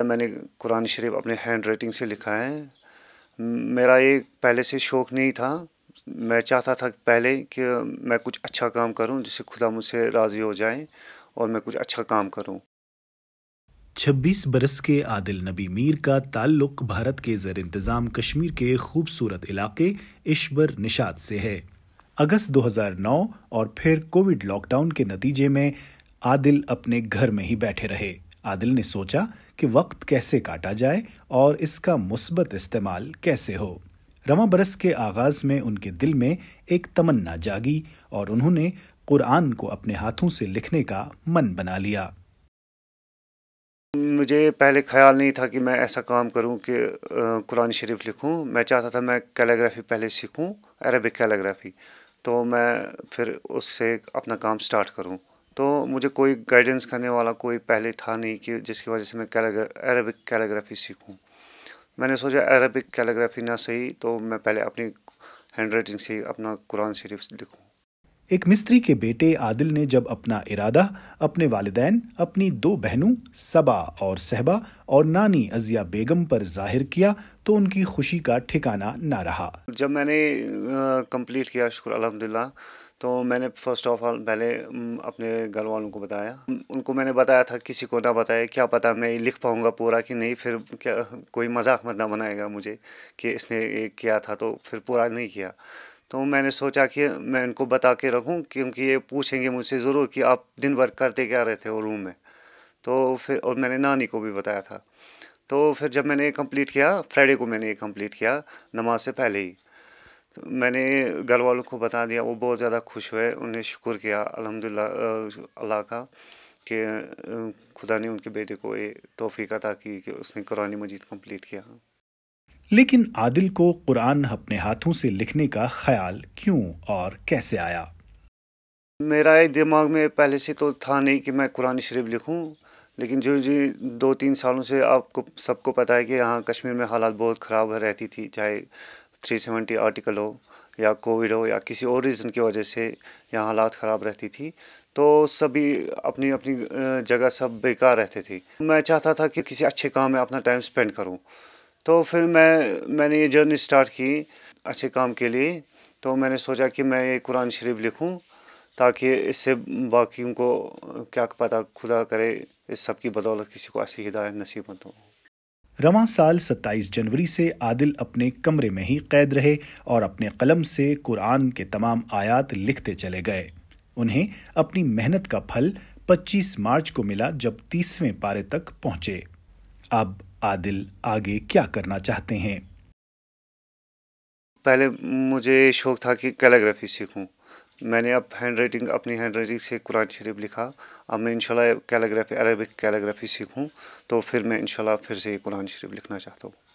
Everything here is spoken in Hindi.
मैंने कुरान शरीफ अपने हैंड राइटिंग से लिखा है मेरा ये पहले से शौक़ नहीं था मैं चाहता था पहले कि मैं कुछ अच्छा काम करूं जिससे खुदा मुझसे राज़ी हो जाए और मैं कुछ अच्छा काम करूं 26 बरस के आदिल नबी मीर का ताल्लुक भारत के जर इंतज़ाम कश्मीर के खूबसूरत इलाके इशबर निषाद से है अगस्त 2009 और फिर कोविड लॉकडाउन के नतीजे में आदिल अपने घर में ही बैठे रहे आदिल ने सोचा कि वक्त कैसे काटा जाए और इसका मुस्बत इस्तेमाल कैसे हो रवा बरस के आगाज में उनके दिल में एक तमन्ना जागी और उन्होंने कुरान को अपने हाथों से लिखने का मन बना लिया मुझे पहले ख्याल नहीं था कि मैं ऐसा काम करूं कि कुरान शरीफ लिखूं मैं चाहता था मैं कैलीग्राफी पहले सीखूं अरबिक कैलीग्राफी तो मैं फिर उससे अपना काम स्टार्ट करूं तो मुझे कोई गाइडेंस करने वाला कोई पहले था नहीं कि जिसकी वजह से मैं अरबिक कैलीग्राफी सीखूं मैंने सोचा अरबिक कैलीग्राफी ना सही तो मैं पहले अपनी हैंड राइटिंग से अपना कुरान शरीफ लिखूँ एक मिस्त्री के बेटे आदिल ने जब अपना इरादा अपने वालदेन अपनी दो बहनों सबा और सहबा और नानी अजिया बेगम पर जाहिर किया तो उनकी खुशी का ठिकाना ना रहा जब मैंने कंप्लीट किया शुक्र अलहमदिल्ला तो मैंने फर्स्ट ऑफ ऑल पहले अपने घर वालों को बताया उनको मैंने बताया था किसी को ना बताया क्या पता मैं लिख पाऊँगा पूरा कि नहीं फिर क्या कोई मजाक मत ना बनाएगा मुझे कि इसने किया था तो फिर पूरा नहीं किया तो मैंने सोचा कि मैं इनको बता के रखूँ क्योंकि ये पूछेंगे मुझसे ज़रूर कि आप दिन भर करते क्या रहते हो रूम में तो फिर और मैंने नानी को भी बताया था तो फिर जब मैंने ये कम्प्लीट किया फ्राइडे को मैंने ये कम्प्लीट किया नमाज से पहले ही तो मैंने घर वालों को बता दिया वो बहुत ज़्यादा खुश हुए उन्हें शुक्र किया अलहमदिल्ला अल्लाह का कि खुदा ने उनके बेटे को ये तोहफ़ी अदा की कि उसने कुरानी मजीद कंप्लीट किया लेकिन आदिल को कुरान अपने हाथों से लिखने का ख्याल क्यों और कैसे आया मेरा ये दिमाग में पहले से तो था नहीं कि मैं कुरान शरीफ लिखूं लेकिन जो जी दो तीन सालों से आपको सबको पता है कि यहाँ कश्मीर में हालात बहुत ख़राब रहती थी चाहे 370 आर्टिकल हो या कोविड हो या किसी और रीज़न की वजह से यहाँ हालात ख़राब रहती थी तो सभी अपनी अपनी जगह सब बेकार रहते थे मैं चाहता था कि किसी अच्छे काम में अपना टाइम स्पेंड करूँ तो फिर मैं मैंने ये जर्नी स्टार्ट की अच्छे काम के लिए तो मैंने सोचा कि मैं ये कुरान शरीफ लिखूं ताकि इससे बाकी को क्या पता खुदा करे इस सब की बदौलत किसी को ऐसी हिदायत नसीब हो तो। रवा साल 27 जनवरी से आदिल अपने कमरे में ही कैद रहे और अपने कलम से कुरान के तमाम आयात लिखते चले गए उन्हें अपनी मेहनत का फल 25 मार्च को मिला जब तीसवें पारे तक पहुंचे अब आदिल आगे क्या करना चाहते हैं पहले मुझे शौक था कि कैलीग्राफी सीखूं मैंने अब हैंड राइटिंग अपनी हैंड राइटिंग से कुरान शरीफ लिखा अब मैं इंशाल्लाह कैलीग्राफी अरबिक कैलीग्राफी सीखूं तो फिर मैं इंशाल्लाह फिर से कुरान शरीफ लिखना चाहता हूँ